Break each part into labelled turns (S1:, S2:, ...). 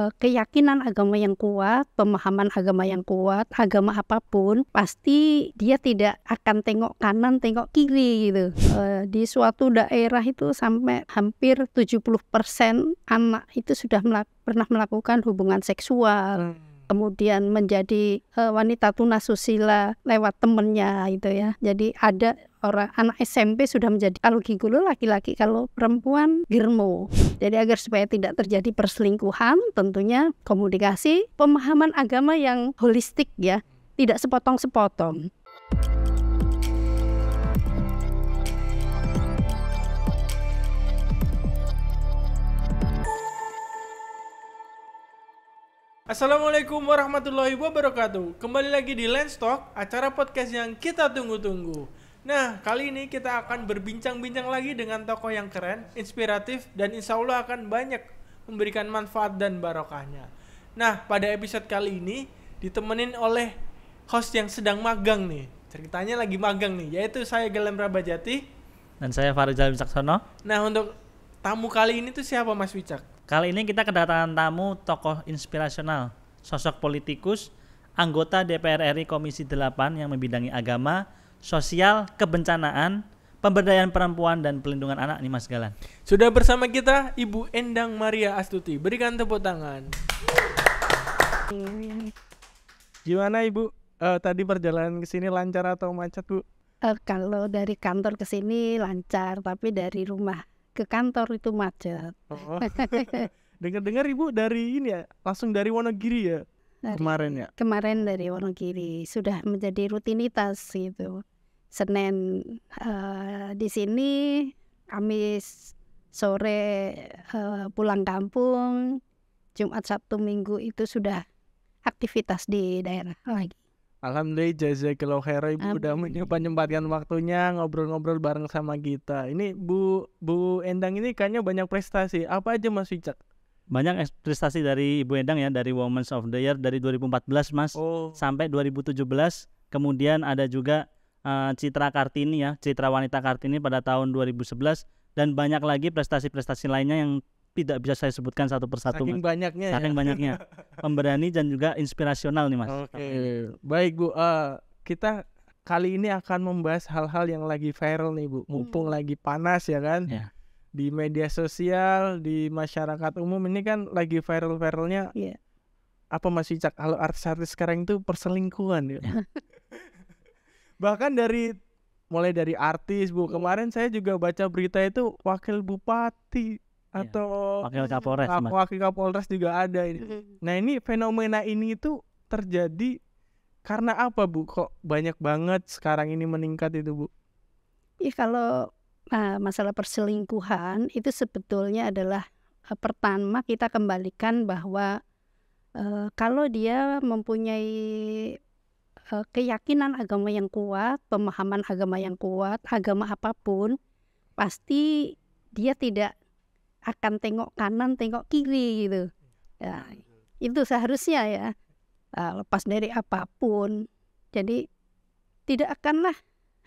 S1: Eh, keyakinan agama yang kuat, pemahaman agama yang kuat, agama apapun pasti dia tidak akan tengok kanan, tengok kiri gitu. Eh, di suatu daerah itu sampai hampir 70% anak itu sudah melak pernah melakukan hubungan seksual. Hmm kemudian menjadi eh, wanita tunasusila lewat temennya itu ya. Jadi ada orang anak SMP sudah menjadi kalau gigolo laki-laki, kalau perempuan germo. Jadi agar supaya tidak terjadi perselingkuhan, tentunya komunikasi, pemahaman agama yang holistik ya, tidak sepotong-sepotong.
S2: Assalamualaikum warahmatullahi wabarakatuh. Kembali lagi di Lens Talk, acara podcast yang kita tunggu-tunggu. Nah, kali ini kita akan berbincang-bincang lagi dengan tokoh yang keren, inspiratif, dan insya Allah akan banyak memberikan manfaat dan
S3: barokahnya.
S2: Nah, pada episode kali ini ditemenin oleh host yang sedang magang nih. Ceritanya lagi magang nih, yaitu saya Galem Rabajati.
S3: Dan saya Farizal Wicaksono. Nah, untuk tamu kali ini tuh siapa Mas Wicak? Kali ini kita kedatangan tamu tokoh inspirasional, sosok politikus, anggota DPR RI Komisi 8 yang membidangi agama, sosial, kebencanaan, pemberdayaan perempuan dan pelindungan anak nih Mas Galan. Sudah bersama kita Ibu Endang Maria Astuti. Berikan tepuk tangan. Gimana Ibu? Uh, tadi perjalanan
S2: ke sini lancar atau macet, Bu?
S1: Uh, kalau dari kantor ke sini lancar, tapi dari rumah ke kantor itu macet. Oh.
S2: Dengar-dengar Ibu dari ini ya, langsung dari Wonogiri ya? Dari, kemarin ya?
S1: Kemarin dari Wonogiri, sudah menjadi rutinitas gitu. Senin uh, di sini, Kamis sore uh, pulang kampung, Jumat Sabtu Minggu itu sudah aktivitas di daerah lagi.
S2: Alhamdulillah jazakallahu khairan Ibu sudah udah menyempatkan waktunya ngobrol-ngobrol bareng sama kita. Ini Bu Bu Endang ini kayaknya banyak prestasi. Apa aja Mas Wicak?
S3: Banyak prestasi dari Ibu Endang ya dari Women's of the Year dari 2014 Mas oh. sampai 2017. Kemudian ada juga uh, Citra Kartini ya, Citra Wanita Kartini pada tahun 2011 dan banyak lagi prestasi-prestasi lainnya yang tidak bisa saya sebutkan satu persatu. Saking banyaknya. Ya. Saking ya? banyaknya. Pemberani dan juga inspirasional nih mas. Oke. Okay. Baik bu, uh,
S2: kita kali ini akan membahas hal-hal yang lagi viral nih bu, hmm. mumpung hmm. lagi panas ya kan. Yeah. Di media sosial, di masyarakat umum ini kan lagi viral-viralnya. Yeah. Apa masih cak kalau artis-artis sekarang itu perselingkuhan ya? ya bahkan dari mulai dari artis bu iya. kemarin saya juga baca berita itu wakil bupati iya, atau ya, wakil hmm, kapolres kap wakil kapolres juga ada ini nah ini fenomena ini itu terjadi karena apa bu kok banyak banget sekarang ini meningkat itu bu
S1: ya kalau uh, masalah perselingkuhan itu sebetulnya adalah uh, pertama kita kembalikan bahwa uh, kalau dia mempunyai Eh, keyakinan agama yang kuat, pemahaman agama yang kuat, agama apapun, pasti dia tidak akan tengok kanan, tengok kiri gitu. Ya, iya, iya. itu seharusnya ya, eh, lepas dari apapun. Jadi tidak akanlah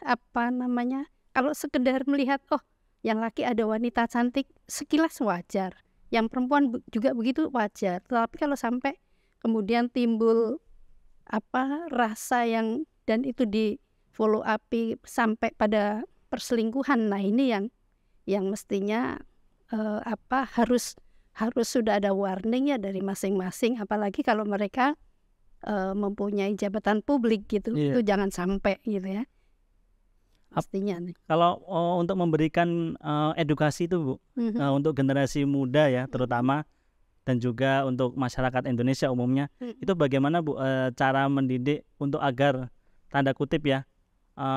S1: apa namanya, kalau sekedar melihat, oh yang laki ada wanita cantik sekilas wajar, yang perempuan juga begitu wajar. Tetapi kalau sampai kemudian timbul apa rasa yang dan itu di follow up sampai pada perselingkuhan. Nah, ini yang yang mestinya eh, apa harus harus sudah ada warning ya dari masing-masing apalagi kalau mereka uh, mempunyai jabatan publik gitu yeah. itu jangan sampai gitu ya
S3: artinya kalau uh, untuk memberikan uh, edukasi itu bu mm -hmm. uh, untuk generasi muda ya mhm. terutama dan juga untuk masyarakat Indonesia umumnya hmm. itu bagaimana Bu e, cara mendidik untuk agar tanda kutip ya e,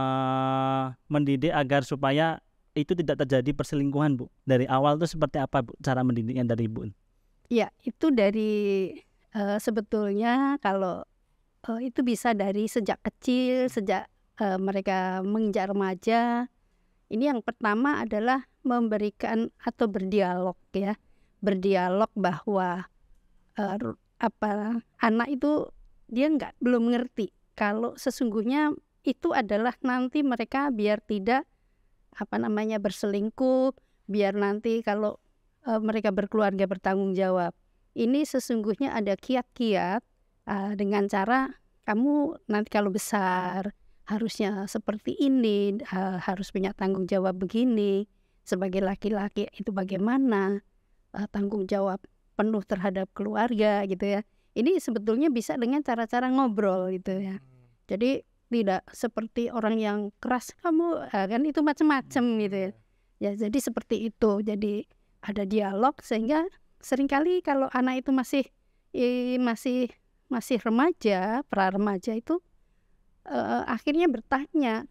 S3: mendidik agar supaya itu tidak terjadi perselingkuhan Bu dari awal itu seperti apa Bu cara mendidiknya dari Ibu?
S1: Ya itu dari e, sebetulnya kalau e, itu bisa dari sejak kecil sejak e, mereka menginjak remaja ini yang pertama adalah memberikan atau berdialog ya berdialog bahwa uh, apa anak itu dia nggak belum ngerti kalau sesungguhnya itu adalah nanti mereka biar tidak apa namanya berselingkuh biar nanti kalau uh, mereka berkeluarga bertanggung jawab ini sesungguhnya ada kiat-kiat uh, dengan cara kamu nanti kalau besar harusnya seperti ini uh, harus punya tanggung jawab begini sebagai laki-laki itu bagaimana uh, tanggung jawab penuh terhadap keluarga gitu ya. Ini sebetulnya bisa dengan cara-cara ngobrol gitu ya. Hmm. Jadi tidak seperti orang yang keras kamu uh, kan itu macam-macam hmm, gitu ya. Iya. Ya jadi seperti itu. Jadi ada dialog sehingga seringkali kalau anak itu masih eh, masih masih remaja, pra remaja itu eh, akhirnya bertanya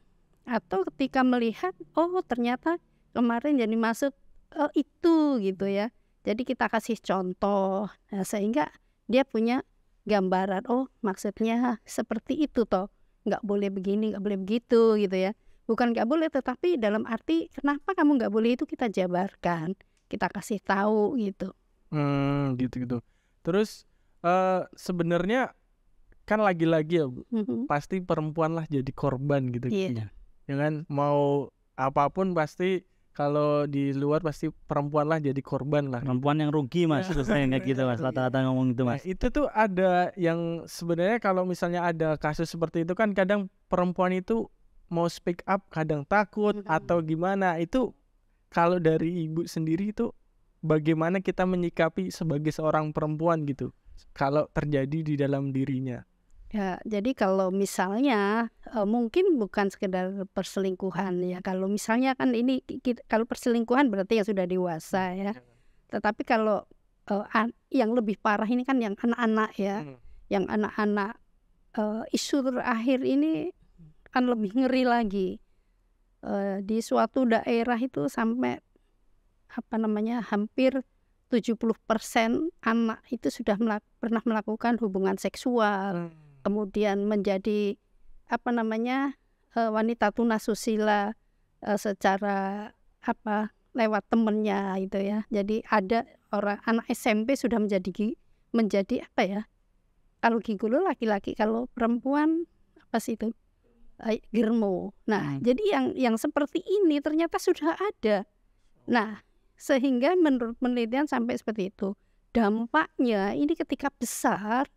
S1: atau ketika melihat oh ternyata kemarin jadi masuk oh, eh, itu gitu ya jadi kita kasih contoh nah, sehingga dia punya gambaran oh maksudnya seperti itu toh nggak boleh begini nggak boleh begitu gitu ya bukan nggak boleh tetapi dalam arti kenapa kamu nggak boleh itu kita jabarkan kita kasih tahu gitu
S2: hmm gitu gitu terus uh, sebenarnya kan lagi-lagi ya mm-hmm. pasti perempuan lah jadi korban gitu yeah. jangan ya mau apapun pasti kalau di luar pasti perempuan lah jadi korban lah. Perempuan yang rugi mas, selesai nggak gitu mas, rata-rata ngomong itu mas. Nah, itu tuh ada yang sebenarnya kalau misalnya ada kasus seperti itu kan kadang perempuan itu mau speak up kadang takut iya. atau gimana itu kalau dari ibu sendiri itu bagaimana kita menyikapi sebagai seorang perempuan gitu kalau terjadi di dalam dirinya.
S1: Ya, jadi kalau misalnya mungkin bukan sekedar perselingkuhan ya. Kalau misalnya kan ini kalau perselingkuhan berarti yang sudah dewasa hmm, ya. Iya. Tetapi kalau yang lebih parah ini kan yang anak-anak ya. Hmm. Yang anak-anak isu terakhir ini kan lebih ngeri lagi. di suatu daerah itu sampai apa namanya hampir 70% anak itu sudah melak pernah melakukan hubungan seksual. Hmm kemudian menjadi apa namanya eh, wanita tuna susila eh, secara apa lewat temennya itu ya. Jadi ada orang anak SMP sudah menjadi menjadi apa ya? Kalau gigolo laki-laki, kalau perempuan apa sih itu? Germo. Nah, nah, jadi yang yang seperti ini ternyata sudah ada. Nah, sehingga menurut penelitian sampai seperti itu dampaknya ini ketika besar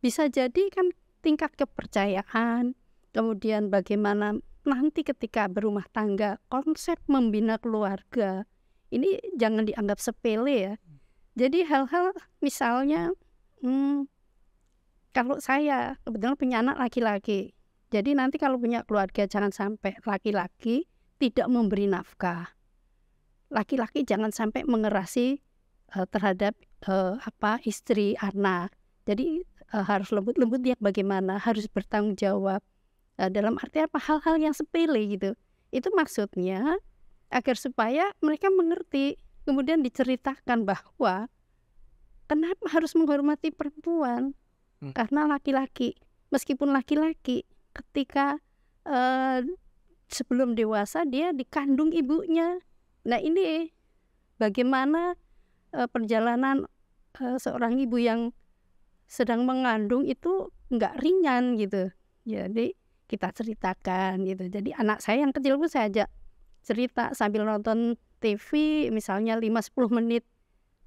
S1: bisa jadi kan tingkat kepercayaan, kemudian bagaimana nanti ketika berumah tangga, konsep membina keluarga ini jangan dianggap sepele ya. Jadi hal-hal misalnya, hmm, kalau saya kebetulan punya anak laki-laki, jadi nanti kalau punya keluarga jangan sampai laki-laki tidak memberi nafkah, laki-laki jangan sampai mengerasi uh, terhadap uh, apa istri anak. Jadi uh, harus lembut-lembut dia bagaimana, harus bertanggung jawab. Uh, dalam arti apa hal-hal yang sepele gitu. Itu maksudnya agar supaya mereka mengerti, kemudian diceritakan bahwa kenapa harus menghormati perempuan? Hmm. Karena laki-laki, meskipun laki-laki ketika uh, sebelum dewasa dia dikandung ibunya. Nah, ini bagaimana uh, perjalanan uh, seorang ibu yang sedang mengandung itu nggak ringan gitu. Jadi kita ceritakan gitu. Jadi anak saya yang kecil pun saya ajak cerita sambil nonton TV misalnya 5-10 menit.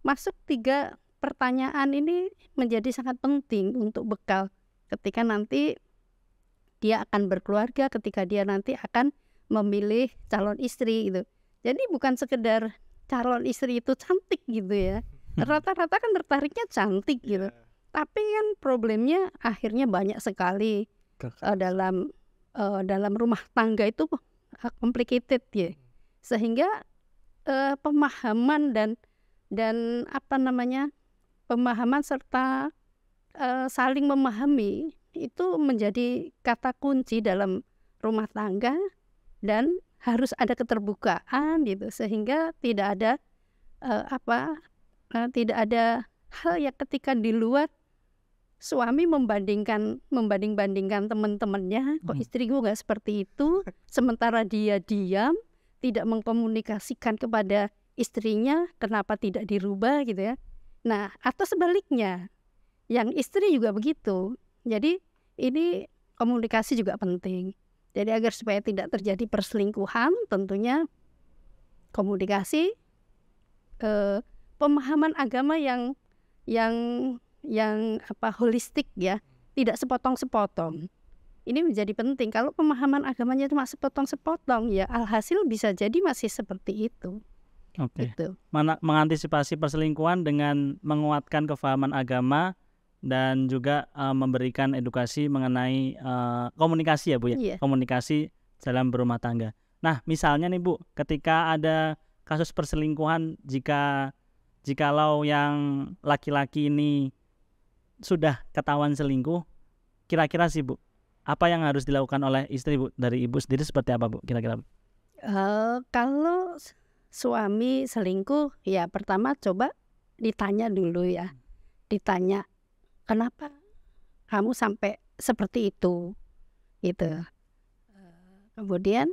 S1: Masuk tiga pertanyaan ini menjadi sangat penting untuk bekal ketika nanti dia akan berkeluarga, ketika dia nanti akan memilih calon istri gitu. Jadi bukan sekedar calon istri itu cantik gitu ya. Hmm. Rata-rata kan tertariknya cantik gitu. Iya. Tapi kan problemnya akhirnya banyak sekali uh, dalam uh, dalam rumah tangga itu eh, complicated ya. Hmm. Sehingga uh, pemahaman dan dan apa namanya? pemahaman serta uh, saling memahami itu menjadi kata kunci dalam rumah tangga dan harus ada keterbukaan gitu sehingga tidak ada uh, apa uh, tidak ada hal yang ketika di luar suami membandingkan membanding-bandingkan teman-temannya kok hmm. istri gue nggak seperti itu sementara dia diam tidak mengkomunikasikan kepada istrinya kenapa tidak dirubah gitu ya nah atau sebaliknya yang istri juga begitu jadi ini komunikasi juga penting jadi agar supaya tidak terjadi perselingkuhan tentunya komunikasi eh, pemahaman agama yang yang yang apa holistik ya, tidak sepotong-sepotong. Ini menjadi penting. Kalau pemahaman agamanya cuma sepotong-sepotong ya alhasil bisa jadi masih seperti itu.
S3: Oke. Okay. Gitu. mengantisipasi perselingkuhan dengan menguatkan kefahaman agama dan juga uh, memberikan edukasi mengenai uh, komunikasi ya Bu ya. Yeah. Komunikasi dalam berumah tangga. Nah, misalnya nih Bu, ketika ada kasus perselingkuhan jika jikalau yang laki-laki ini sudah ketahuan selingkuh, kira-kira sih Bu, apa yang harus dilakukan oleh istri Bu dari Ibu sendiri seperti apa Bu kira-kira?
S1: Uh, kalau suami selingkuh, ya pertama coba ditanya dulu ya. Hmm. Ditanya, kenapa kamu sampai seperti itu? Gitu. Hmm. Eh, kemudian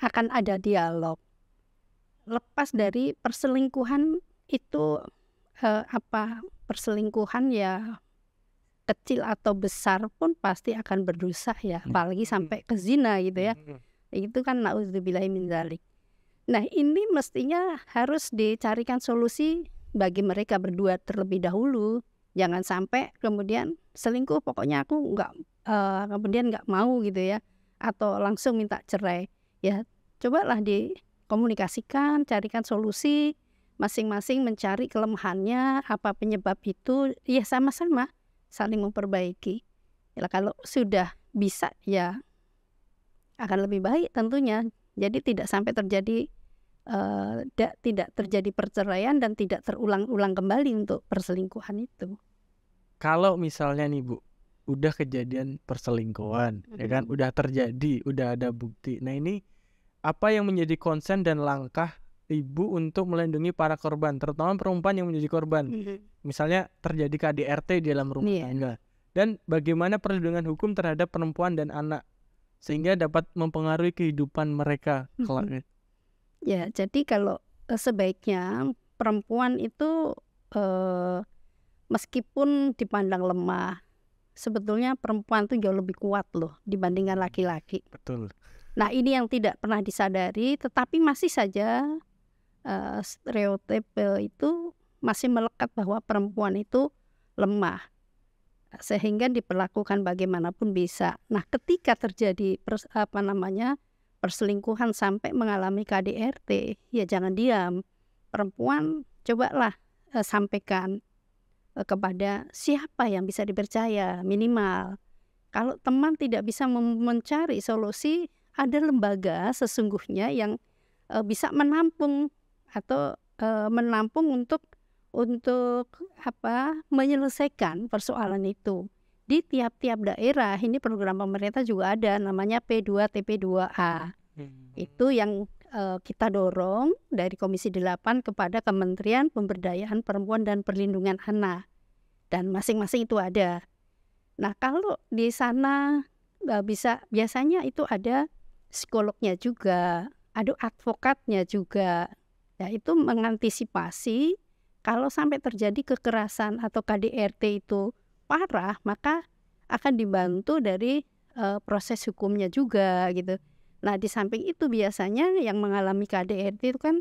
S1: akan ada dialog. Lepas dari perselingkuhan itu eh, apa? Perselingkuhan ya kecil atau besar pun pasti akan berdosa ya hmm. apalagi sampai ke zina gitu ya hmm. itu kan na'udzubillahi min zalik nah ini mestinya harus dicarikan solusi bagi mereka berdua terlebih dahulu jangan sampai kemudian selingkuh pokoknya aku nggak uh, kemudian nggak mau gitu ya atau langsung minta cerai ya cobalah dikomunikasikan carikan solusi masing-masing mencari kelemahannya apa penyebab itu ya sama-sama saling memperbaiki. Ya, kalau sudah bisa ya akan lebih baik tentunya. Jadi tidak sampai terjadi uh, tidak terjadi perceraian dan tidak terulang-ulang kembali untuk perselingkuhan itu.
S2: Kalau misalnya nih Bu, udah kejadian perselingkuhan, mm -hmm. ya kan udah terjadi, udah ada bukti. Nah, ini apa yang menjadi konsen dan langkah ibu untuk melindungi para korban, terutama perempuan yang menjadi korban. Iya. Misalnya terjadi KDRT di dalam rumah yeah. tangga. Dan bagaimana perlindungan hukum terhadap perempuan dan anak sehingga dapat mempengaruhi kehidupan mereka mhm. kelak. Mm-hmm.
S1: Ya, jadi kalau e, sebaiknya perempuan itu eh, meskipun dipandang lemah, sebetulnya perempuan itu jauh lebih kuat loh dibandingkan hmm. laki-laki. Betul. Nah, ini yang tidak pernah disadari, tetapi masih saja uh, itu masih melekat bahwa perempuan itu lemah sehingga diperlakukan bagaimanapun bisa. Nah, ketika terjadi pers, apa namanya perselingkuhan sampai mengalami KDRT, ya jangan diam. Perempuan cobalah eh, sampaikan eh, kepada siapa yang bisa dipercaya minimal. Kalau teman tidak bisa mencari solusi, ada lembaga sesungguhnya yang eh, bisa menampung atau e, menampung untuk untuk apa menyelesaikan persoalan itu di tiap-tiap daerah ini program pemerintah juga ada namanya P2 TP2A hmm. itu yang e, kita dorong dari Komisi 8 kepada Kementerian Pemberdayaan Perempuan dan Perlindungan Anak dan masing-masing itu ada nah kalau di sana e, bisa biasanya itu ada psikolognya juga ada advokatnya juga ya itu mengantisipasi kalau sampai terjadi kekerasan atau KDRT itu parah, maka akan dibantu dari e, proses hukumnya juga gitu. Nah, di samping itu biasanya yang mengalami KDRT itu kan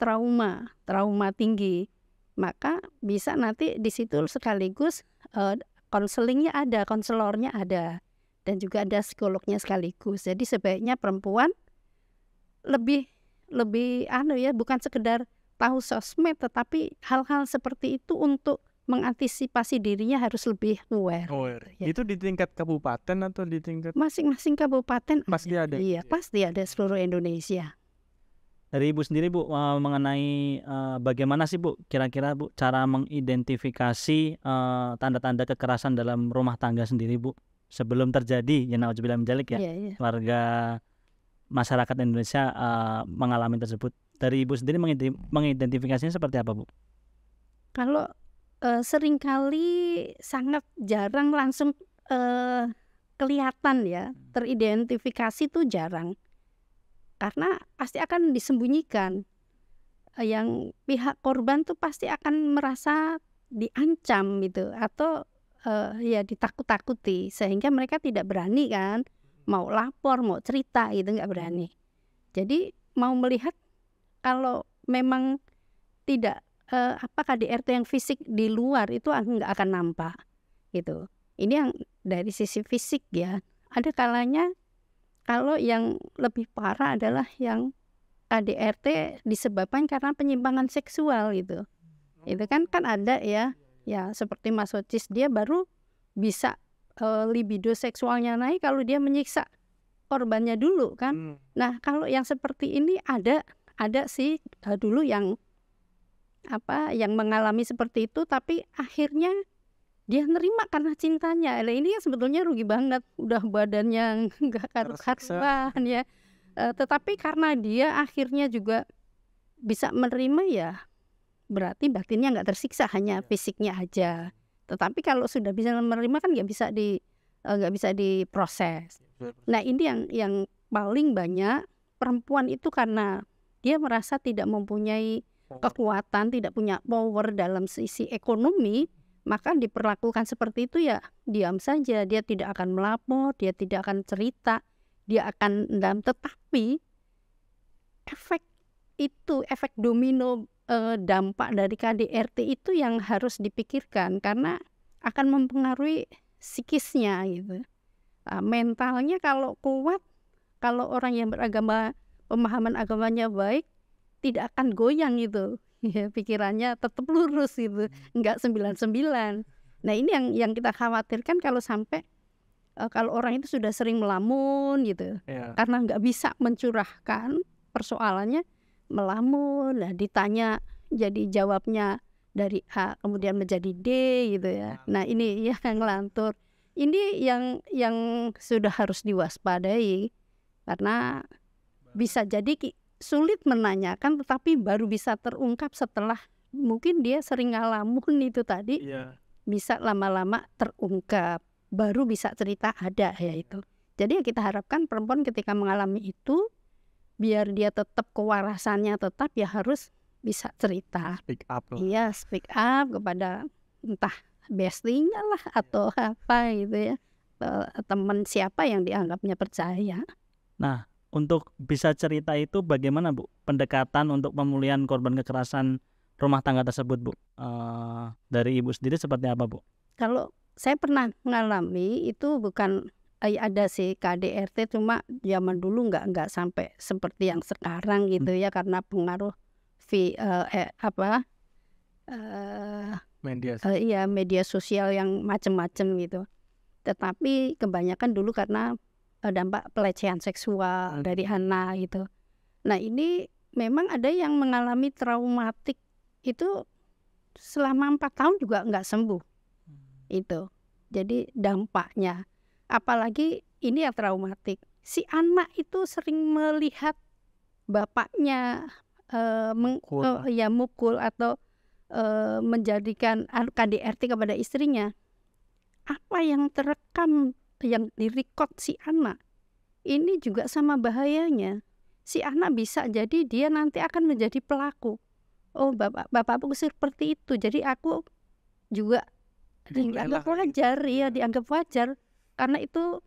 S1: trauma, trauma tinggi. Maka bisa nanti di situ sekaligus e, konselingnya ada, konselornya ada, dan juga ada psikolognya sekaligus. Jadi sebaiknya perempuan lebih lebih anu ya bukan sekedar tahu sosmed tetapi hal-hal seperti itu untuk mengantisipasi dirinya harus lebih aware.
S2: aware. Ya. Itu di tingkat kabupaten atau di tingkat masing-masing kabupaten
S3: pasti ada. Iya,
S1: iya. pasti ada seluruh Indonesia.
S3: Dari Ibu sendiri Bu eh, mengenai uh, bagaimana sih Bu kira-kira Bu cara mengidentifikasi eh, tanda-tanda uh, kekerasan dalam rumah tangga sendiri Bu sebelum terjadi yang naudzubillah menjalik ya. Iya, iya. Warga masyarakat Indonesia uh, mengalami tersebut. Dari Ibu sendiri mengidentifikasinya seperti apa, Bu?
S1: Kalau uh, seringkali sangat jarang langsung uh, kelihatan ya, hmm. teridentifikasi itu jarang. Karena pasti akan disembunyikan. Yang pihak korban tuh pasti akan merasa diancam gitu atau uh, ya ditakut-takuti sehingga mereka tidak berani kan mau lapor mau cerita gitu nggak berani hmm. jadi mau melihat kalau memang tidak eh, apa KDRT yang fisik di luar itu nggak akan nampak gitu ini yang dari sisi fisik ya ada kalanya kalau yang lebih parah adalah yang KDRT disebabkan karena penyimpangan seksual gitu hmm. itu kan kan ada ya ya seperti Mas masochis dia baru bisa Eh, libido seksualnya naik kalau dia menyiksa korbannya dulu kan. Hmm. Nah, kalau yang seperti ini ada ada sih eh, dulu yang apa yang mengalami seperti itu tapi akhirnya dia nerima karena cintanya. Nah, ini yang sebetulnya rugi banget udah badannya enggak karuan ya. Uh, tetapi karena dia akhirnya juga bisa menerima ya berarti batinnya nggak tersiksa hanya iya. fisiknya aja. Tetapi kalau sudah bisa menerima kan nggak bisa di eh, nggak bisa diproses. Nah ini yang yang paling banyak perempuan itu karena dia merasa tidak mempunyai kekuatan, tidak punya power dalam sisi ekonomi, maka diperlakukan seperti itu ya diam saja. Dia tidak akan melapor, dia tidak akan cerita, dia akan dalam Tetapi efek itu efek domino eh, dampak dari KDRT itu yang harus dipikirkan karena akan mempengaruhi psikisnya gitu. Nah, mentalnya kalau kuat, kalau orang yang beragama pemahaman agamanya baik, tidak akan goyang gitu. Ya, pikirannya tetap lurus gitu, enggak 99. Nah, ini yang yang kita khawatirkan kalau sampai uh, kalau orang itu sudah sering melamun gitu. Yeah. Karena nggak bisa mencurahkan persoalannya, melamun, nah ditanya jadi jawabnya dari A kemudian menjadi D gitu ya. Nah, nah ini ya yang ngelantur. Ini yang yang sudah harus diwaspadai karena bisa jadi sulit menanyakan tetapi baru bisa terungkap setelah mungkin dia sering ngalamun itu tadi. Iya. Bisa lama-lama terungkap, baru bisa cerita ada ya itu. Iya. Jadi ya kita harapkan perempuan ketika mengalami itu biar dia tetap kewarasannya tetap ya harus bisa cerita.
S2: Speak up. Iya,
S1: speak up kepada entah bestinya lah iya. atau apa gitu ya. Eh, Teman siapa yang dianggapnya percaya.
S3: Nah, untuk bisa cerita itu bagaimana Bu pendekatan untuk pemulihan korban kekerasan rumah tangga tersebut Bu? Uh, dari Ibu sendiri seperti apa Bu?
S1: Kalau saya pernah mengalami itu bukan eh, ada sih KDRT cuma zaman dulu nggak nggak sampai seperti yang sekarang gitu hmm. ya karena pengaruh v, uh, eh, eh, apa uh, media uh, iya media sosial yang macam-macam gitu tetapi kebanyakan dulu karena uh, dampak pelecehan seksual hmm. dari Hana gitu nah ini memang ada yang mengalami traumatik itu selama empat tahun juga nggak sembuh hmm. itu jadi dampaknya Apalagi ini yang traumatik. Si anak itu sering melihat bapaknya uh, meng, mukul. Uh, ya mukul atau uh, menjadikan anu, KDRT kepada istrinya. Apa yang terekam yang direkod si anak ini juga sama bahayanya. Si anak bisa jadi dia nanti akan menjadi pelaku. Oh bapak bapak bapakku seperti itu, jadi aku juga dianggap wajar, ya dianggap wajar iya, gitu karena itu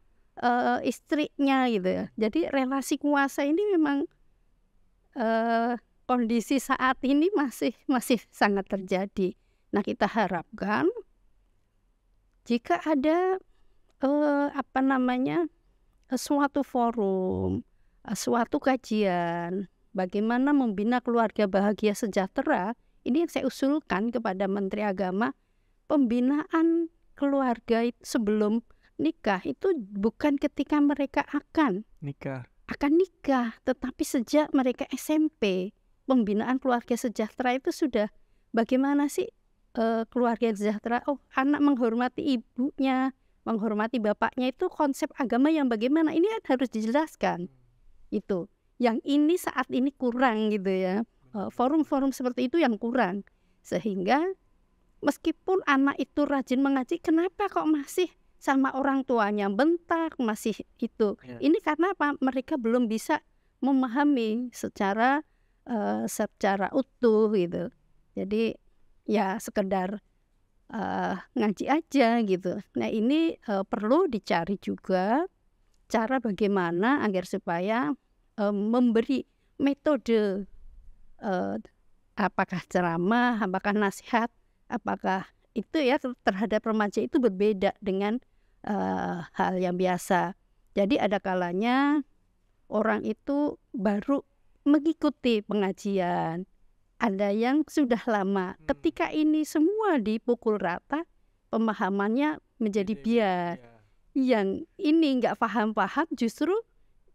S1: uh, istrinya gitu ya. Jadi relasi kuasa ini memang uh, kondisi saat ini masih masih sangat terjadi. Nah kita harapkan jika ada uh, apa namanya suatu forum, suatu kajian bagaimana membina keluarga bahagia sejahtera, ini yang saya usulkan kepada Menteri Agama pembinaan keluarga sebelum nikah itu bukan ketika mereka akan nikah. Akan nikah, tetapi sejak mereka SMP, pembinaan keluarga sejahtera itu sudah bagaimana sih uh, keluarga sejahtera? Oh, anak menghormati ibunya, menghormati bapaknya itu konsep agama yang bagaimana? Ini kan harus dijelaskan. Itu. Yang ini saat ini kurang gitu ya. Eh, forum-forum seperti itu yang kurang. Sehingga meskipun anak itu rajin mengaji, kenapa kok masih sama orang tuanya bentak masih itu. Ya. Ini karena apa? Mereka belum bisa memahami secara uh, secara utuh gitu. Jadi ya sekedar uh, ngaji aja gitu. Nah ini uh, perlu dicari juga cara bagaimana agar supaya uh, memberi metode uh, apakah ceramah, apakah nasihat, apakah itu ya terhadap remaja itu berbeda dengan uh, hal yang biasa. Jadi ada kalanya orang itu baru mengikuti pengajian. Ada yang sudah lama. Hmm. Ketika ini semua dipukul rata, pemahamannya menjadi bias. biar. Yang ini nggak paham-paham justru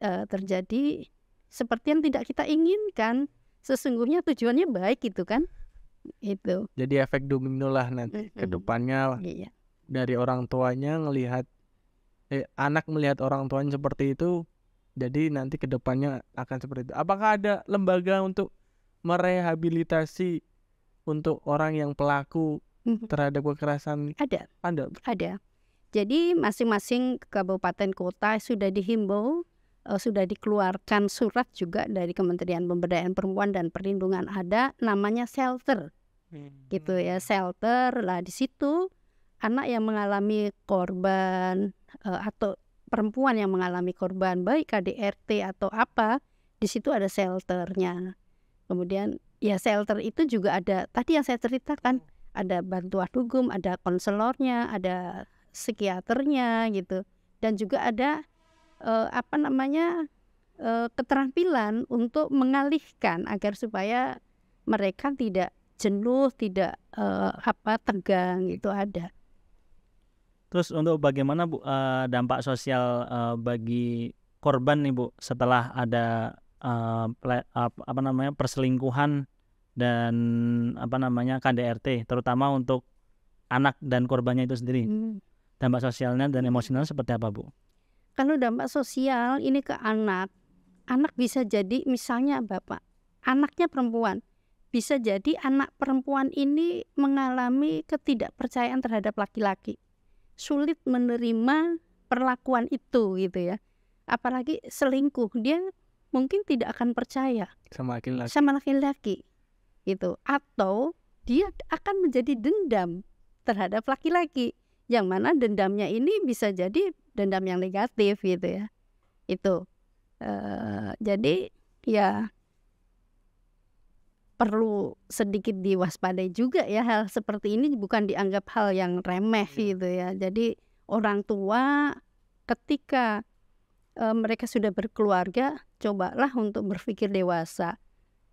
S1: uh, terjadi seperti yang tidak kita inginkan. Sesungguhnya tujuannya baik itu kan. Itu.
S2: Jadi efek domino lah nanti mm-hmm. kedepannya iya. dari orang tuanya ngelihat eh, anak melihat orang tuanya seperti itu, jadi nanti kedepannya akan seperti itu. Apakah ada lembaga untuk merehabilitasi untuk orang yang pelaku terhadap kekerasan? Ada. Ada. Ada.
S1: Jadi masing-masing kabupaten kota sudah dihimbau uh, sudah dikeluarkan surat juga dari Kementerian Pemberdayaan Perempuan dan Perlindungan ada namanya shelter. Gitu hmm. ya, shelter. Lah di situ anak yang mengalami korban uh, atau perempuan yang mengalami korban baik KDRT atau apa, di situ ada shelternya. Kemudian ya shelter itu juga ada tadi yang saya ceritakan hmm. ada bantuan hukum, ada konselornya, ada psikiaternya gitu. Dan juga ada uh, apa namanya uh, keterampilan untuk mengalihkan agar supaya mereka tidak jenuh, tidak uh, apa tegang itu ada.
S3: Terus untuk bagaimana Bu uh, dampak sosial uh, bagi korban nih bu setelah ada uh, apa namanya perselingkuhan dan apa namanya KDRT terutama untuk anak dan korbannya itu sendiri. Hmm. Dampak sosialnya dan hmm. emosional seperti apa, Bu?
S1: Kalau dampak sosial ini ke anak, anak bisa jadi misalnya bapak, anaknya perempuan, bisa jadi anak perempuan ini mengalami ketidakpercayaan terhadap laki-laki, sulit menerima perlakuan itu gitu ya. Apalagi selingkuh, dia mungkin tidak akan percaya sama laki-laki. Sama laki-laki gitu. Atau dia akan menjadi dendam terhadap laki-laki yang mana dendamnya ini bisa jadi dendam yang negatif gitu ya itu uh, jadi ya perlu sedikit diwaspadai juga ya hal seperti ini bukan dianggap hal yang remeh ya. gitu ya jadi orang tua ketika e, mereka sudah berkeluarga cobalah untuk berpikir dewasa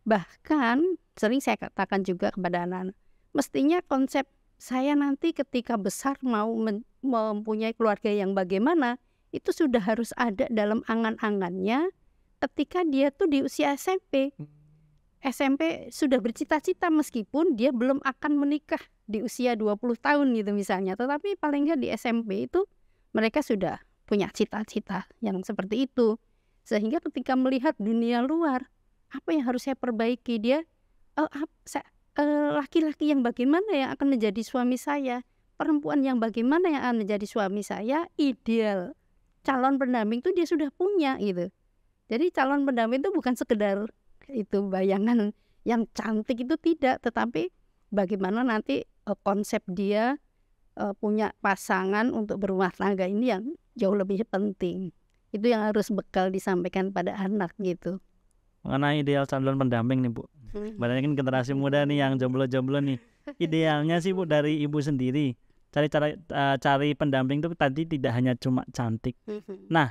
S1: bahkan sering saya katakan juga kepada anak-anak mestinya konsep saya nanti ketika besar mau mempunyai keluarga yang bagaimana itu sudah harus ada dalam angan-angannya ketika dia tuh di usia SMP. SMP sudah bercita-cita meskipun dia belum akan menikah di usia 20 tahun gitu misalnya. Tetapi paling nggak di SMP itu mereka sudah punya cita-cita yang seperti itu. Sehingga ketika melihat dunia luar, apa yang harus saya perbaiki? Dia, oh, saya, laki-laki yang bagaimana yang akan menjadi suami saya, perempuan yang bagaimana yang akan menjadi suami saya, ideal calon pendamping itu dia sudah punya gitu. Jadi calon pendamping itu bukan sekedar itu bayangan yang cantik itu tidak, tetapi bagaimana nanti uh, konsep dia uh, punya pasangan untuk berumah tangga ini yang jauh lebih penting. Itu yang harus bekal disampaikan pada anak gitu
S3: mengenai ideal calon pendamping nih Bu. Hmm. Banyak kan generasi muda nih yang jomblo-jomblo nih. Idealnya sih Bu dari Ibu sendiri cari cari uh, eh, cari pendamping itu tadi tidak hanya cuma cantik. Hmm. Nah,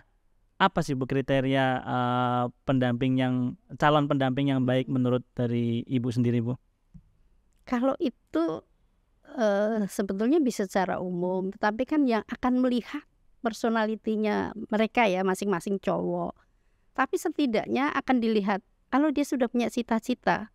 S3: apa sih Bu kriteria uh, pendamping yang calon pendamping yang baik menurut dari Ibu sendiri Bu?
S1: Kalau itu uh, sebetulnya bisa secara umum, tetapi kan yang akan melihat personalitinya mereka ya masing-masing cowok tapi setidaknya akan dilihat kalau dia sudah punya cita-cita.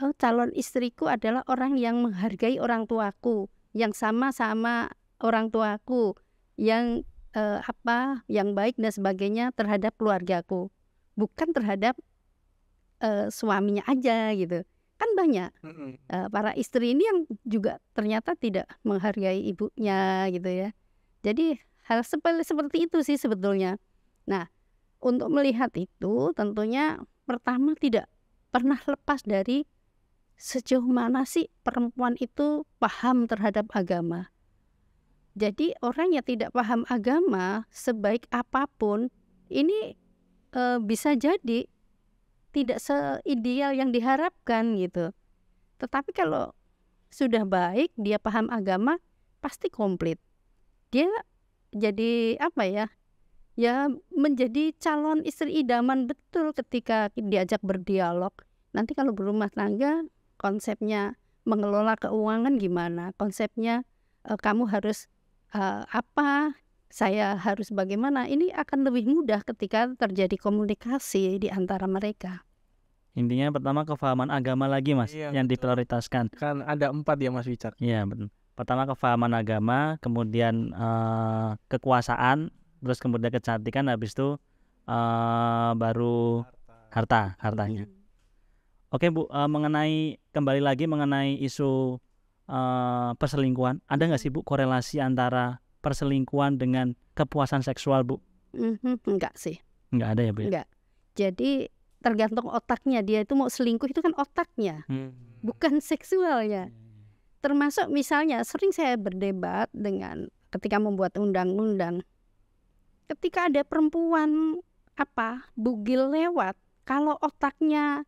S1: Oh, calon istriku adalah orang yang menghargai orang tuaku, yang sama-sama orang tuaku, yang eh, apa, yang baik dan sebagainya terhadap keluargaku, bukan terhadap eh, suaminya aja gitu kan banyak mm para istri ini yang juga ternyata tidak menghargai ibunya gitu ya jadi hal seperti itu sih sebetulnya nah untuk melihat itu tentunya pertama tidak pernah lepas dari sejauh mana sih perempuan itu paham terhadap agama. Jadi orang yang tidak paham agama sebaik apapun ini e, bisa jadi tidak seideal yang diharapkan gitu. Tetapi kalau sudah baik, dia paham agama, pasti komplit. Dia jadi apa ya? ya menjadi calon istri idaman betul ketika diajak berdialog. Nanti kalau berumah tangga konsepnya mengelola keuangan gimana? Konsepnya uh, kamu harus uh, apa? Saya harus bagaimana? Ini akan lebih mudah ketika terjadi komunikasi di antara mereka.
S3: Intinya pertama kefahaman agama lagi mas iya, yang diprioritaskan. Kan ada empat ya mas Wicak. Iya betul. Pertama kefahaman agama, kemudian uh, kekuasaan, terus kemudian kecantikan habis itu uh, baru harta, hartanya oke bu uh, mengenai kembali lagi mengenai isu uh, perselingkuhan ada nggak sih bu korelasi antara perselingkuhan dengan kepuasan seksual bu
S1: enggak mhm, sih
S3: enggak ada ya bu ya? Nggak. enggak
S1: jadi tergantung otaknya dia itu mau selingkuh itu kan otaknya hmm. bukan seksualnya iya, iya. termasuk misalnya sering saya berdebat dengan ketika membuat undang-undang ketika ada perempuan apa bugil lewat kalau otaknya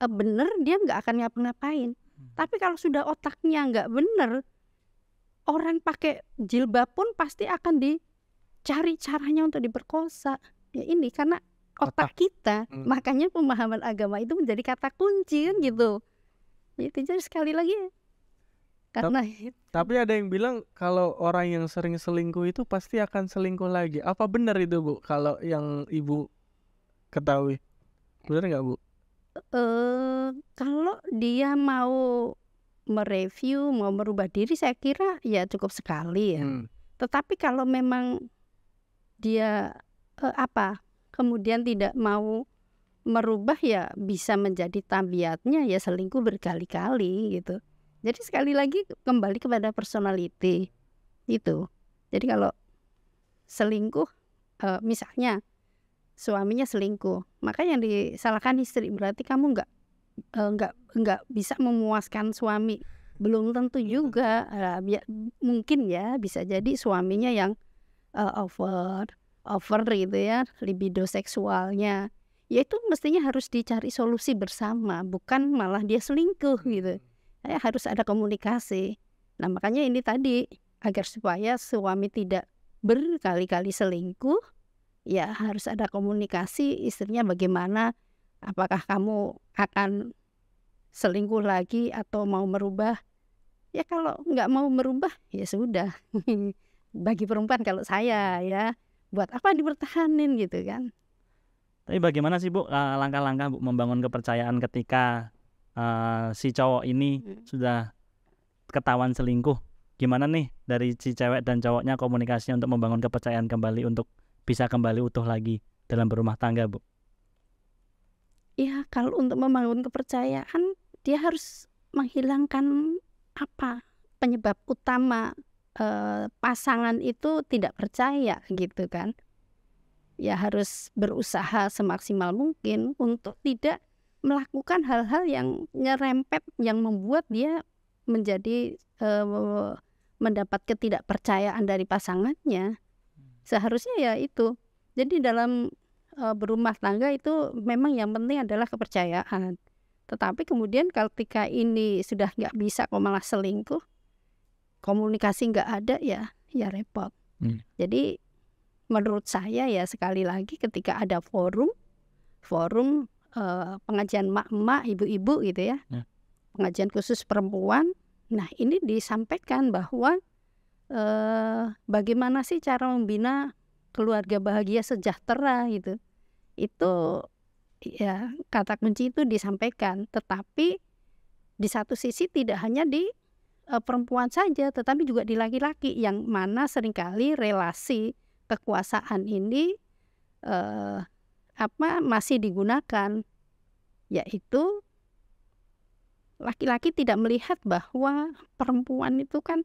S1: eh, bener dia nggak akan ngapa-ngapain hmm. tapi kalau sudah otaknya nggak bener orang pakai jilbab pun pasti akan dicari caranya untuk diperkosa ya ini karena otak, otak. kita hmm. makanya pemahaman agama itu menjadi kata kunci kan hmm. gitu itu jadi sekali lagi karena Ta
S2: tapi ada yang bilang kalau orang yang sering selingkuh itu pasti akan selingkuh lagi apa benar itu bu kalau yang ibu ketahui benar nggak bu
S1: eh uh, kalau dia mau mereview mau merubah diri saya kira ya cukup sekali ya hmm. tetapi kalau memang dia uh, apa kemudian tidak mau merubah ya bisa menjadi tabiatnya ya selingkuh berkali-kali gitu jadi sekali lagi kembali kepada personality itu. Jadi kalau selingkuh uh, misalnya suaminya selingkuh, maka yang disalahkan istri berarti kamu nggak uh, nggak nggak bisa memuaskan suami. Belum tentu iya. juga uh, ya, mungkin ya bisa jadi suaminya yang uh, over over gitu ya, libido seksualnya. Ya itu mestinya harus dicari solusi bersama, bukan malah dia selingkuh gitu eh, harus ada komunikasi. Nah makanya ini tadi agar supaya suami tidak berkali-kali selingkuh, ya harus ada komunikasi istrinya bagaimana, apakah kamu akan selingkuh lagi atau mau merubah. Ya kalau nggak mau merubah ya sudah. Bagi perempuan kalau saya ya buat apa dipertahanin gitu kan.
S3: Tapi bagaimana sih Bu eh, langkah-langkah Bu membangun kepercayaan ketika uh, si cowok ini hmm. sudah ketahuan selingkuh gimana nih dari si cewek dan cowoknya komunikasinya untuk membangun kepercayaan kembali untuk bisa kembali utuh lagi dalam berumah tangga bu?
S1: Iya, kalau untuk membangun kepercayaan dia harus menghilangkan apa penyebab utama eh, pasangan itu tidak percaya gitu kan? Ya harus berusaha semaksimal mungkin untuk tidak melakukan hal-hal yang nyerempet yang membuat dia menjadi uh, mendapat ketidakpercayaan dari pasangannya hmm. seharusnya ya itu jadi dalam uh, berumah tangga itu memang yang penting adalah kepercayaan tetapi kemudian ketika ini sudah nggak bisa kok malah selingkuh komunikasi nggak ada ya ya repot hmm. jadi menurut saya ya sekali lagi ketika ada forum forum uh, pengajian mak-mak, ibu-ibu gitu ya. ya. Pengajian khusus perempuan. Nah, ini disampaikan bahwa uh, bagaimana sih cara membina keluarga bahagia sejahtera gitu. Itu ya kata kunci itu disampaikan, tetapi di satu sisi tidak hanya di uh, perempuan saja, tetapi juga di laki-laki yang mana seringkali relasi kekuasaan ini uh, apa masih digunakan yaitu laki-laki tidak melihat bahwa perempuan itu kan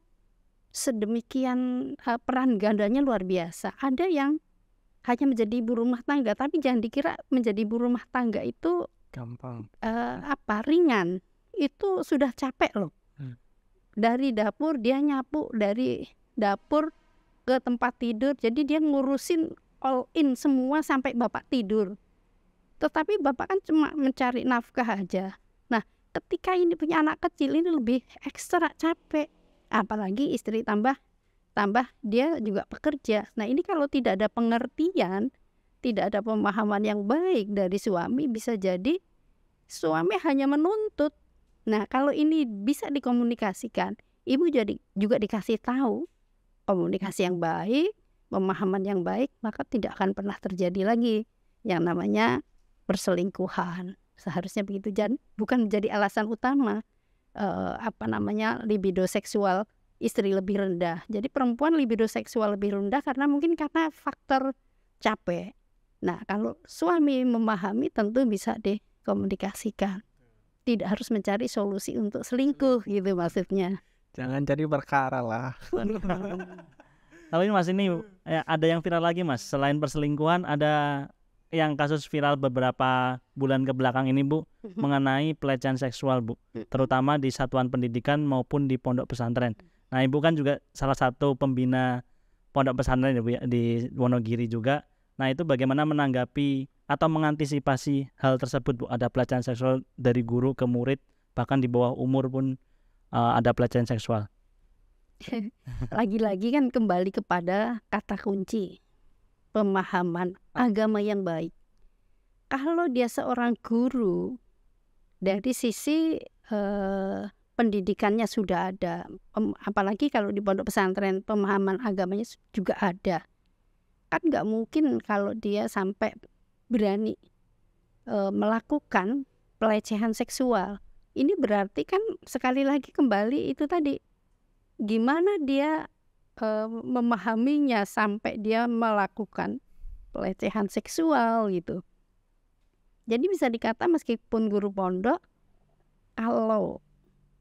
S1: sedemikian uh, peran gandanya luar biasa. Ada yang hanya menjadi ibu rumah tangga, tapi jangan dikira menjadi ibu rumah tangga itu gampang. Uh, apa ringan? Itu sudah capek loh. Hmm. Dari dapur dia nyapu, dari dapur ke tempat tidur. Jadi dia ngurusin all in semua sampai bapak tidur. Tetapi bapak kan cuma mencari nafkah aja. Nah, ketika ini punya anak kecil ini lebih ekstra capek. Apalagi istri tambah tambah dia juga pekerja. Nah, ini kalau tidak ada pengertian, tidak ada pemahaman yang baik dari suami bisa jadi suami hanya menuntut. Nah, kalau ini bisa dikomunikasikan, ibu jadi juga dikasih tahu komunikasi yang baik, pemahaman yang baik, maka tidak akan pernah terjadi lagi yang namanya perselingkuhan. Seharusnya begitu. Dan bukan menjadi alasan utama eh, apa namanya libido seksual istri lebih rendah. Jadi perempuan libido seksual lebih rendah karena mungkin karena faktor capek. Nah, kalau suami memahami tentu bisa dikomunikasikan. Tidak harus mencari solusi untuk selingkuh hmm. gitu maksudnya.
S3: Jangan cari perkara lah. Tapi Mas ini hmm. ya, ada yang viral lagi Mas. Selain perselingkuhan ada yang kasus viral beberapa bulan ke belakang ini Bu hmm. mengenai pelecehan seksual Bu, hmm. terutama di satuan pendidikan maupun di pondok pesantren. Nah, Ibu kan juga salah satu pembina pondok pesantren ya, Bu, ya, di Wonogiri juga. Nah, itu bagaimana menanggapi atau mengantisipasi hal tersebut Bu? Ada pelecehan seksual dari guru ke murid bahkan di bawah umur pun uh, ada pelecehan seksual.
S1: Lagi-lagi kan kembali kepada kata kunci pemahaman agama yang baik. Kalau dia seorang guru dari sisi eh, pendidikannya sudah ada, apalagi kalau di pondok pesantren pemahaman agamanya juga ada. Kan nggak mungkin kalau dia sampai berani uh, melakukan pelecehan seksual. Ini berarti kan sekali lagi kembali itu tadi gimana dia e, memahaminya sampai dia melakukan pelecehan seksual gitu. Jadi bisa dikata meskipun guru pondok kalau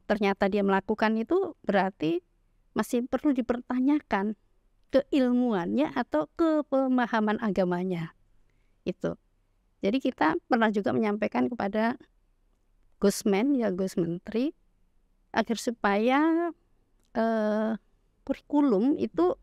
S1: ternyata dia melakukan itu berarti masih perlu dipertanyakan keilmuannya atau kepemahaman agamanya itu. Jadi kita pernah juga menyampaikan kepada Gusmen ya Gus Menteri agar supaya eh, kurikulum itu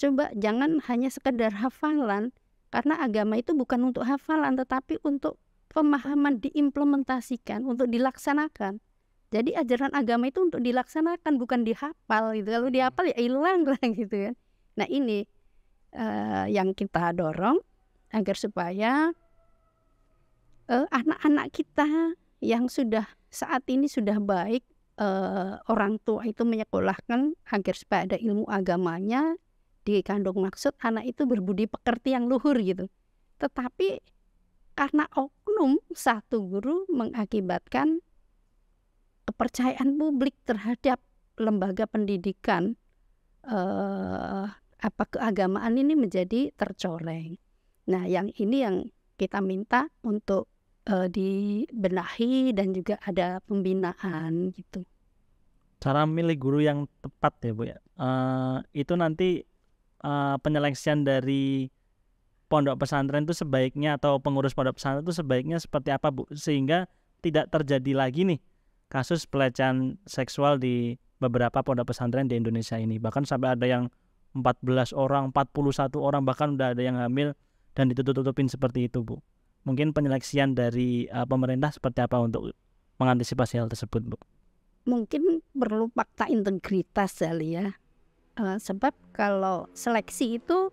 S1: coba jangan hanya sekedar hafalan karena agama itu bukan untuk hafalan tetapi untuk pemahaman diimplementasikan untuk dilaksanakan jadi ajaran agama itu untuk dilaksanakan bukan dihafal gitu kalau dihafal ya hilang lah gitu ya. nah ini eh, yang kita dorong agar supaya eh, anak-anak uh, kita yang sudah saat ini sudah baik uh, orang tua itu menyekolahkan agar supaya ada ilmu agamanya di kandung maksud anak itu berbudi pekerti yang luhur gitu. Tetapi karena oknum satu guru mengakibatkan kepercayaan publik terhadap lembaga pendidikan eh, apa keagamaan ini menjadi tercoreng. Nah, yang ini yang kita minta untuk uh, dibenahi dan juga ada pembinaan gitu.
S3: Cara milih guru yang tepat ya, Bu, ya? Uh, itu nanti, uh, penyeleksian dari pondok pesantren itu sebaiknya atau pengurus pondok pesantren itu sebaiknya seperti apa, Bu? Sehingga tidak terjadi lagi nih kasus pelecehan seksual di beberapa pondok pesantren di Indonesia ini. Bahkan sampai ada yang 14 orang, 41 orang, bahkan udah ada yang hamil dan ditutup-tutupin seperti itu, Bu mungkin penyeleksian dari uh, pemerintah seperti apa untuk mengantisipasi hal tersebut, Bu?
S1: Mungkin perlu fakta integritas kali ya. Uh, sebab kalau seleksi itu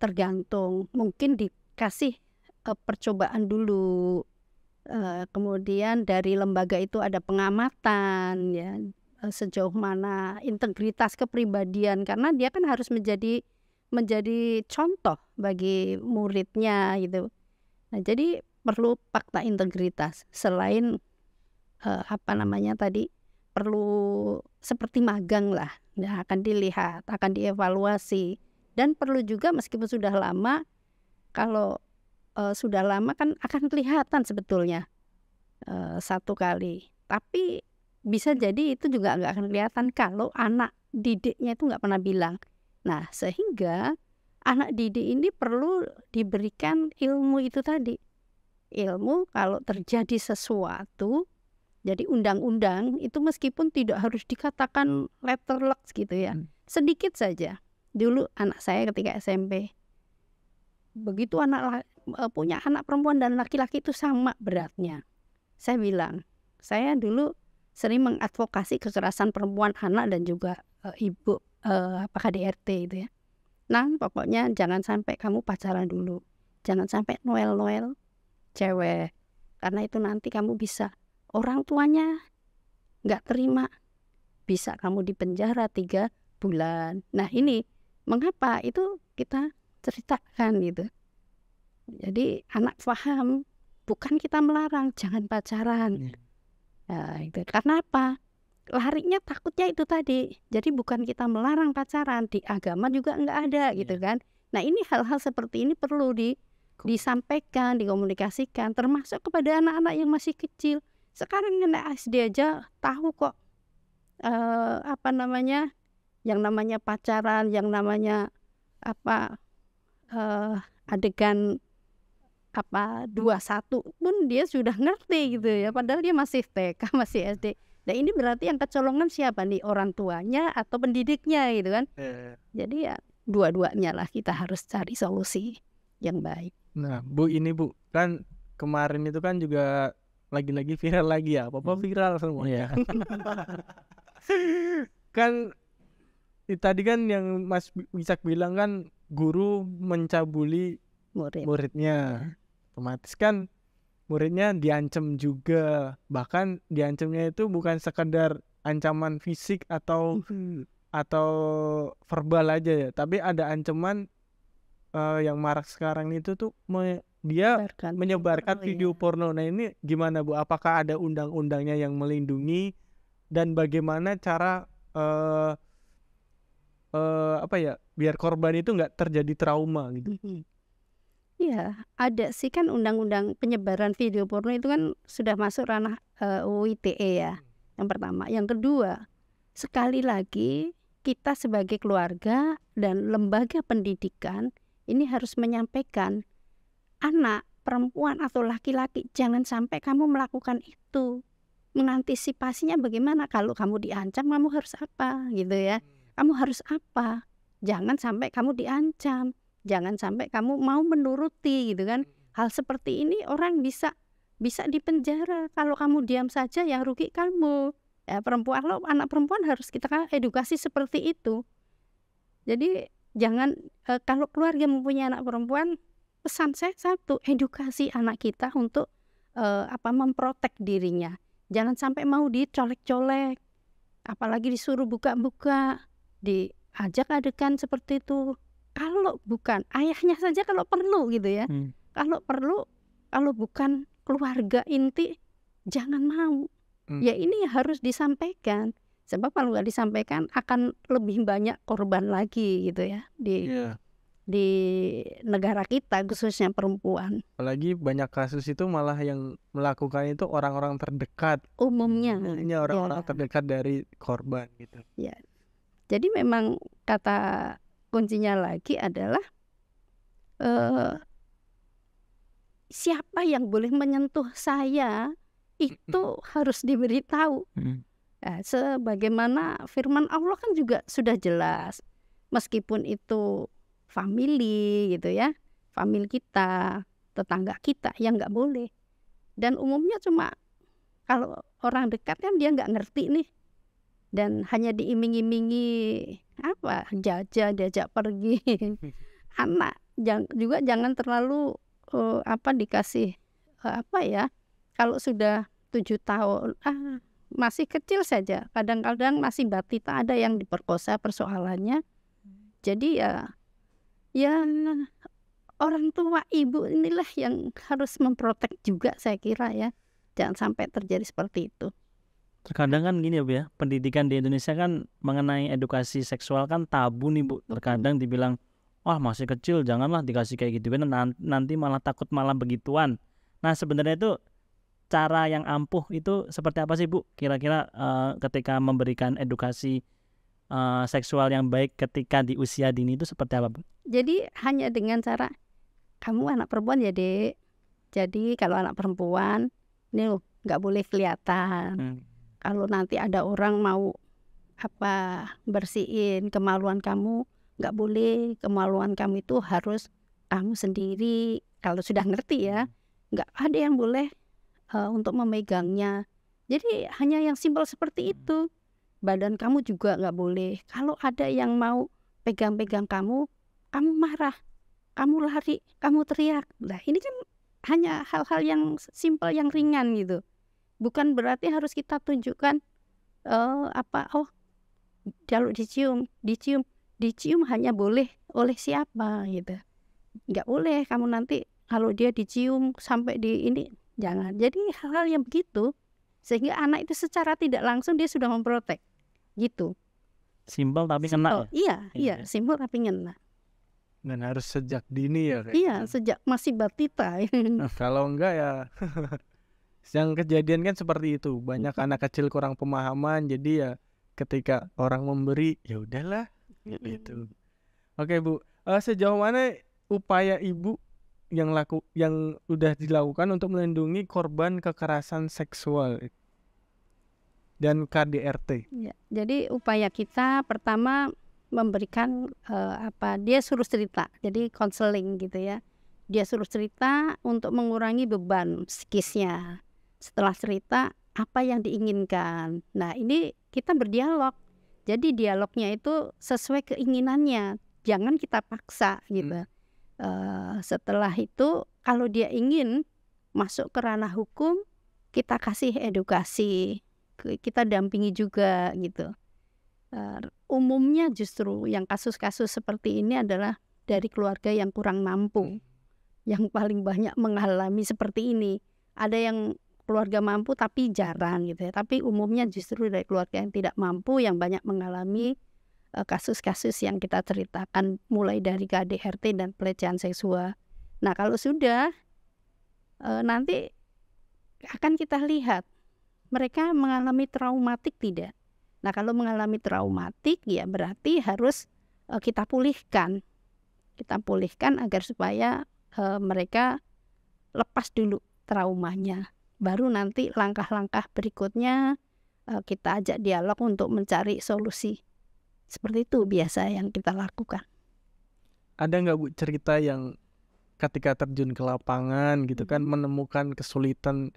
S1: tergantung mungkin dikasih uh, percobaan dulu uh, kemudian dari lembaga itu ada pengamatan ya uh, sejauh mana integritas kepribadian karena dia kan harus menjadi menjadi contoh bagi muridnya gitu Nah, jadi perlu fakta integritas selain eh, apa namanya tadi perlu seperti magang lah. ya akan dilihat, akan dievaluasi dan perlu juga meskipun sudah lama kalau eh, sudah lama kan akan kelihatan sebetulnya eh, satu kali. Tapi bisa jadi itu juga nggak akan kelihatan kalau anak didiknya itu nggak pernah bilang. Nah, sehingga anak didik ini perlu diberikan ilmu itu tadi. Ilmu kalau hmm. terjadi sesuatu, jadi undang-undang itu meskipun tidak harus dikatakan letter lock gitu ya. Hmm. Sedikit saja. Dulu anak saya ketika SMP. Begitu anak e, punya anak perempuan dan laki-laki itu sama beratnya. Saya bilang, saya dulu sering mengadvokasi kekerasan perempuan anak dan juga e, ibu e, apa KDRT itu ya. Nah pokoknya jangan sampai kamu pacaran dulu. Jangan sampai noel-noel cewek. Karena itu nanti kamu bisa orang tuanya nggak terima. Bisa kamu dipenjara tiga bulan. Nah ini mengapa itu kita ceritakan gitu. Jadi anak paham bukan kita melarang jangan pacaran. Ya. Nah, itu karena apa? larinya takutnya itu tadi. Jadi bukan kita melarang pacaran di agama juga nggak ada yeah. gitu kan. Nah ini hal-hal seperti ini perlu di disampaikan, dikomunikasikan, termasuk kepada anak-anak yang masih kecil. Sekarang anak SD aja tahu kok eh, apa namanya, yang namanya pacaran, yang namanya apa eh, adegan apa dua satu pun dia sudah ngerti gitu ya. Padahal dia masih TK, masih SD. Nah ini berarti yang kecolongan siapa nih orang tuanya atau pendidiknya gitu kan? Yeah. Jadi ya dua-duanya lah kita harus cari solusi yang baik.
S2: Nah bu ini bu kan kemarin itu kan juga lagi-lagi viral lagi ya, apa hmm. viral semua ya. kan tadi kan yang Mas Wicak bilang kan guru mencabuli murid. muridnya, otomatis kan muridnya diancam juga bahkan diancamnya itu bukan sekedar ancaman fisik atau atau verbal aja ya tapi ada ancaman uh, yang marak sekarang itu tuh me, dia menyebarkan, menyebarkan porno, video ya. porno nah ini gimana bu apakah ada undang-undangnya yang melindungi dan bagaimana cara uh, uh, apa ya biar korban itu nggak terjadi trauma gitu
S1: Iya, ada sih kan undang-undang penyebaran video porno itu kan sudah masuk ranah, uh, ya, hmm. yang pertama. Yang kedua, sekali lagi kita sebagai keluarga dan lembaga pendidikan ini harus menyampaikan, anak perempuan atau laki-laki jangan sampai kamu melakukan itu. Mengantisipasinya bagaimana kalau kamu diancam kamu harus apa gitu ya, hmm. kamu harus apa, jangan sampai kamu diancam. Jangan sampai kamu mau menuruti gitu kan. Hmm. Hal seperti ini orang bisa bisa dipenjara kalau kamu diam saja yang rugi kamu. Ya, perempuan lo anak perempuan harus kita edukasi seperti itu. Jadi jangan eh, kalau keluarga mempunyai anak perempuan pesan saya satu edukasi anak kita untuk eh, apa memprotek dirinya jangan sampai mau dicolek-colek apalagi disuruh buka-buka diajak adegan seperti itu kalau bukan ayahnya saja kalau perlu gitu ya hmm. kalau perlu kalau bukan keluarga inti jangan mau hmm. ya ini harus disampaikan sebab kalau nggak disampaikan akan lebih banyak korban lagi gitu ya di yeah. di negara kita khususnya perempuan
S2: apalagi banyak kasus itu malah yang melakukan itu orang-orang terdekat umumnya umumnya orang-orang yeah. terdekat dari korban gitu ya
S1: jadi memang kata kuncinya lagi adalah uh, siapa yang boleh menyentuh saya itu harus diberitahu. Nah, sebagaimana firman Allah kan juga sudah jelas, meskipun itu family gitu ya, family kita, tetangga kita yang nggak boleh. Dan umumnya cuma kalau orang dekat kan dia nggak ngerti nih dan hanya diiming-imingi apa jajah diajak pergi anak jang, juga jangan terlalu uh, apa dikasih uh, apa ya kalau sudah tujuh tahun ah masih kecil saja kadang-kadang masih batita ada yang diperkosa persoalannya jadi ya ya orang tua ibu inilah yang harus memprotek juga saya kira ya jangan sampai terjadi seperti itu
S3: Terkadang kan gini ya, Bu ya, pendidikan di Indonesia kan mengenai edukasi seksual kan tabu nih, Bu. Terkadang dibilang, "Wah, masih kecil, janganlah dikasih kayak gitu." Nanti malah takut malah begituan. Nah, sebenarnya itu cara yang ampuh itu seperti apa sih, Bu? Kira-kira uh, ketika memberikan edukasi uh, seksual yang baik ketika di usia dini itu seperti apa, Bu?
S1: Jadi hanya dengan cara kamu anak perempuan ya, Dek. Jadi kalau anak perempuan, nih nggak boleh kelihatan. Hmm kalau nanti ada orang mau apa bersihin kemaluan kamu nggak boleh kemaluan kamu itu harus kamu sendiri kalau sudah ngerti ya hmm. nggak ada yang boleh uh, untuk memegangnya jadi hanya yang simpel seperti hmm. itu badan kamu juga nggak boleh kalau ada yang mau pegang-pegang kamu kamu marah kamu lari kamu teriak nah ini kan hanya hal-hal yang simpel yang ringan gitu bukan berarti harus kita tunjukkan uh, apa oh kalau dicium dicium dicium hanya boleh oleh siapa gitu nggak boleh kamu nanti kalau dia dicium sampai di ini jangan jadi hal-hal yang begitu sehingga anak itu secara tidak langsung dia sudah memprotek gitu
S3: simpel tapi kena ya? iya iya, iya,
S1: iya. simpel tapi kena
S2: dan harus sejak dini ya kayak iya
S1: gitu. sejak masih batita
S2: kalau enggak ya yang kejadian kan seperti itu banyak anak kecil kurang pemahaman jadi ya ketika orang memberi ya udahlah gitu hmm. oke bu uh, sejauh mana upaya ibu yang laku yang udah dilakukan untuk melindungi korban kekerasan seksual dan KDRT
S1: ya, jadi upaya kita pertama memberikan uh, apa dia suruh cerita jadi konseling gitu ya dia suruh cerita untuk mengurangi beban psikisnya setelah cerita apa yang diinginkan. Nah, ini kita berdialog. Jadi dialognya itu sesuai keinginannya, jangan kita paksa gitu. Hmm. Uh, setelah itu kalau dia ingin masuk ke ranah hukum, kita kasih edukasi, kita dampingi juga gitu. Uh, umumnya justru yang kasus-kasus seperti ini adalah dari keluarga yang kurang mampu, hmm. yang paling banyak mengalami seperti ini. Ada yang keluarga mampu tapi jarang gitu ya. Tapi umumnya justru dari keluarga yang tidak mampu yang banyak mengalami eh, kasus-kasus uh, yang kita ceritakan mulai dari KDRT dan pelecehan seksual. Nah, kalau sudah uh, nanti akan kita lihat mereka mengalami traumatik tidak. Nah, kalau mengalami traumatik ya berarti harus uh, kita pulihkan. Kita pulihkan agar supaya mereka lepas dulu traumanya baru nanti langkah-langkah berikutnya eh, kita ajak dialog untuk mencari solusi. Seperti itu biasa yang kita lakukan.
S2: Ada nggak Bu cerita yang ketika terjun ke lapangan gitu kan hmm. menemukan kesulitan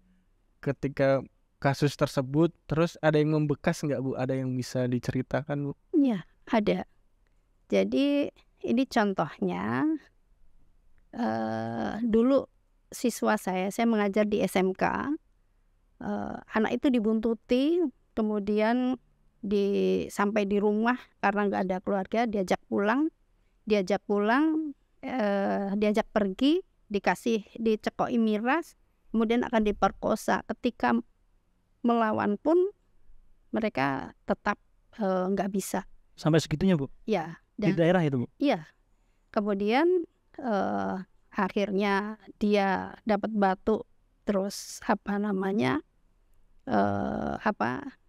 S2: ketika kasus tersebut terus ada yang membekas nggak bu ada yang bisa diceritakan bu
S1: ya ada jadi ini contohnya uh, dulu siswa saya, saya mengajar di SMK. Uh, eh, anak itu dibuntuti, kemudian di sampai di rumah karena nggak ada keluarga, diajak pulang, diajak pulang, uh, diajak pergi, dikasih dicekoi miras, kemudian akan diperkosa. Ketika melawan pun mereka tetap eh, nggak uh, bisa.
S3: Sampai segitunya bu?
S1: Ya. Dan, di daerah itu bu? Iya. Kemudian uh, akhirnya dia dapat batuk terus apa namanya eh, apa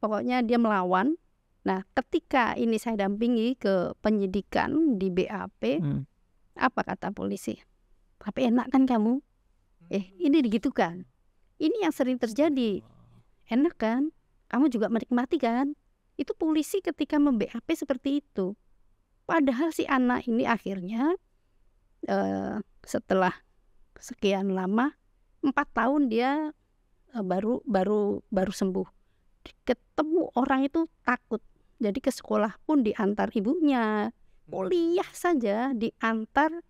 S1: pokoknya dia melawan nah ketika ini saya dampingi ke penyidikan di BAP hmm. apa kata polisi tapi enak kan kamu eh ini gitu kan ini yang sering terjadi enak kan kamu juga menikmati kan itu polisi ketika mem-BAP seperti itu padahal si anak ini akhirnya Eh, setelah sekian lama empat tahun dia eh, baru baru baru sembuh ketemu orang itu takut jadi ke sekolah pun diantar ibunya hmm. kuliah saja diantar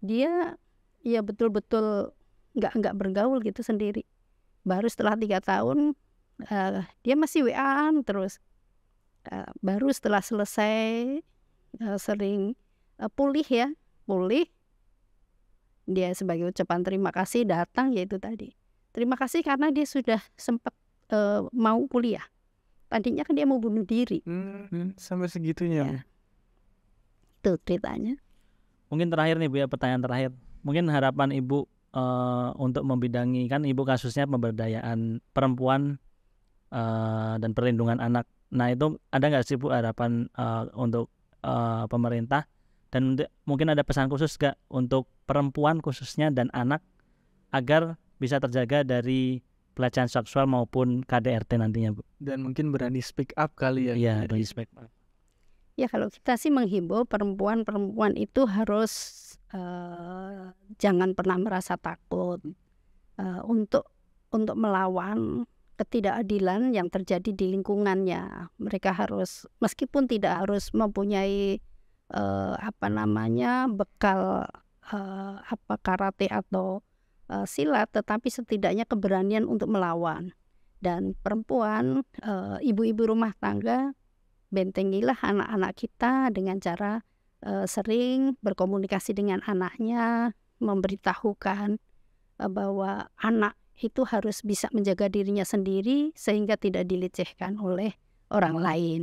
S1: dia ya betul-betul nggak nggak bergaul gitu sendiri baru setelah tiga tahun uh, dia masih waan terus uh, baru setelah selesai uh, sering uh, pulih ya pulih dia sebagai ucapan terima kasih datang yaitu tadi terima kasih karena dia sudah sempat uh, mau kuliah tadinya kan dia mau bunuh diri
S2: hmm,
S3: sampai segitunya ya.
S1: itu ceritanya
S3: mungkin terakhir nih bu ya pertanyaan terakhir mungkin harapan ibu uh, untuk membidangi kan ibu kasusnya pemberdayaan perempuan uh, dan perlindungan anak nah itu ada nggak sih bu harapan uh, untuk uh, pemerintah dan mungkin ada pesan khusus gak untuk perempuan khususnya dan anak agar bisa terjaga dari pelecehan seksual maupun KDRT nantinya Bu. Dan mungkin berani speak up kali ya. Iya, ya. berani speak up.
S1: Ya kalau kita sih menghimbau perempuan-perempuan itu harus uh, jangan pernah merasa takut uh, untuk untuk melawan ketidakadilan yang terjadi di lingkungannya. Mereka harus meskipun tidak harus mempunyai eh, apa namanya bekal eh, apa karate atau uh, silat, tetapi setidaknya keberanian untuk melawan. Dan perempuan, eh, ibu-ibu uh, rumah tangga, bentengilah anak-anak kita dengan cara eh, sering berkomunikasi dengan anaknya, memberitahukan uh, bahwa anak itu harus bisa menjaga dirinya sendiri sehingga tidak dilecehkan oleh orang hmm. lain.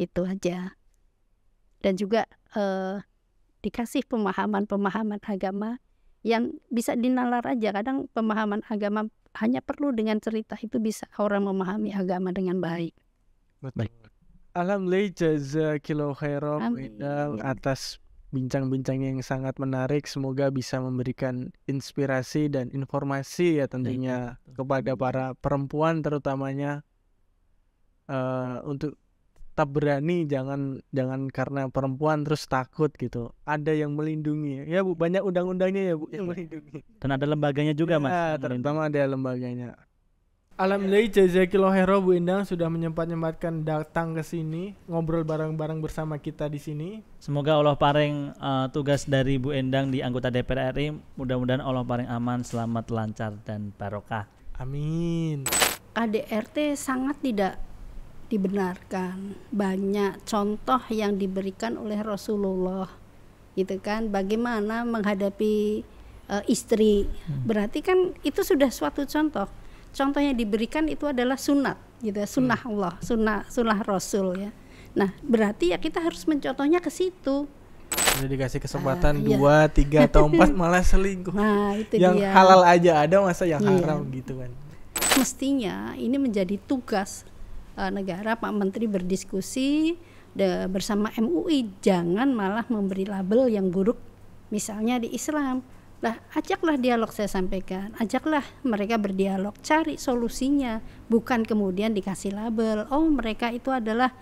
S1: Itu aja dan juga uh, dikasih pemahaman-pemahaman agama yang bisa dinalar aja kadang pemahaman agama hanya perlu dengan cerita itu bisa orang memahami agama dengan baik.
S2: Baik. Alhamdulillah jazakillahu khairan atas bincang-bincang yang sangat menarik. Semoga bisa memberikan inspirasi dan informasi ya tentunya ya, kepada para perempuan terutamanya uh, untuk tetap berani jangan jangan karena perempuan terus takut gitu ada yang melindungi ya bu banyak undang-undangnya ya bu iya, yang melindungi dan ada lembaganya
S3: juga ya, mas iya,
S2: terutama ada lembaganya Alhamdulillah jazakillah hero Bu Indang sudah menyempat-nyempatkan datang ke sini ngobrol bareng-bareng bersama kita di sini.
S3: Semoga Allah paring uh, tugas dari Bu Endang di anggota DPR RI mudah-mudahan Allah paring aman, selamat, lancar dan barokah. Amin.
S1: KDRT sangat tidak dibenarkan banyak contoh yang diberikan oleh Rasulullah gitu kan bagaimana menghadapi uh, istri hmm. berarti kan itu sudah suatu contoh contoh yang diberikan itu adalah sunat gitu ya, sunnah hmm. Allah sunnah sunnah Rasul ya nah berarti ya kita harus mencontohnya ke situ
S2: jadi dikasih kesempatan ah, iya. dua tiga atau empat malah selingkuh nah, itu yang dia. halal aja ada masa yang iya. haram gitu kan
S1: mestinya ini menjadi tugas uh, negara Pak Menteri berdiskusi de, bersama MUI jangan malah memberi label yang buruk misalnya di Islam lah ajaklah dialog saya sampaikan ajaklah mereka berdialog cari solusinya bukan kemudian dikasih label oh mereka itu adalah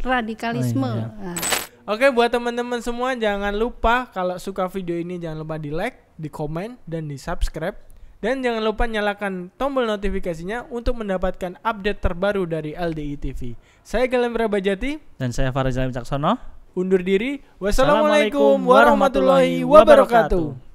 S1: radikalisme oh, iya, Nah.
S2: Oke buat teman-teman semua jangan lupa kalau suka video ini jangan lupa di like, di komen dan di subscribe dan jangan lupa nyalakan tombol notifikasinya untuk mendapatkan update terbaru dari LDI TV. Saya Galen Prabajati.
S3: Dan saya Farizal Caksono.
S2: Undur diri. Wassalamualaikum warahmatullahi wabarakatuh.